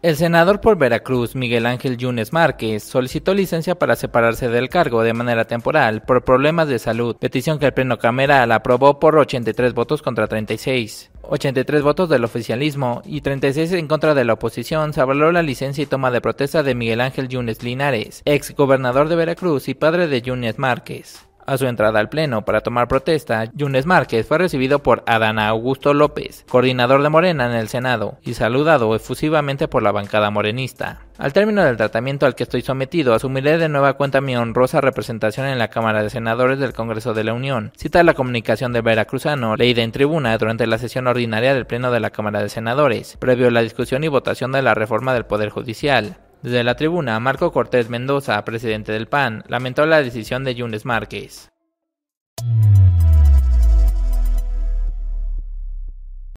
El senador por Veracruz, Miguel Ángel Yunes Márquez, solicitó licencia para separarse del cargo de manera temporal por problemas de salud, petición que el Pleno Cameral aprobó por 83 votos contra 36. 83 votos del oficialismo y 36 en contra de la oposición se avaló la licencia y toma de protesta de Miguel Ángel Yunes Linares, ex gobernador de Veracruz y padre de Yunes Márquez. A su entrada al Pleno para tomar protesta, Yunes Márquez fue recibido por Adán Augusto López, coordinador de Morena en el Senado, y saludado efusivamente por la bancada morenista. Al término del tratamiento al que estoy sometido, asumiré de nueva cuenta mi honrosa representación en la Cámara de Senadores del Congreso de la Unión, cita la comunicación de veracruzano, leída en tribuna durante la sesión ordinaria del Pleno de la Cámara de Senadores, previo a la discusión y votación de la reforma del Poder Judicial. Desde la tribuna, Marco Cortés Mendoza, presidente del PAN, lamentó la decisión de Yunes Márquez.